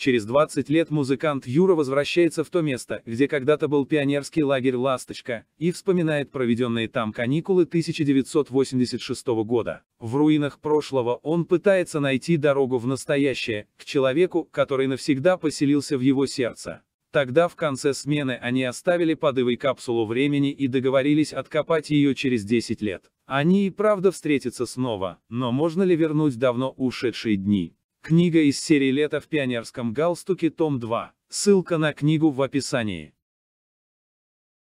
Через 20 лет музыкант Юра возвращается в то место, где когда-то был пионерский лагерь «Ласточка», и вспоминает проведенные там каникулы 1986 года. В руинах прошлого он пытается найти дорогу в настоящее, к человеку, который навсегда поселился в его сердце. Тогда в конце смены они оставили подывой капсулу времени и договорились откопать ее через 10 лет. Они и правда встретятся снова, но можно ли вернуть давно ушедшие дни? Книга из серии «Лето в пионерском галстуке», том 2. Ссылка на книгу в описании.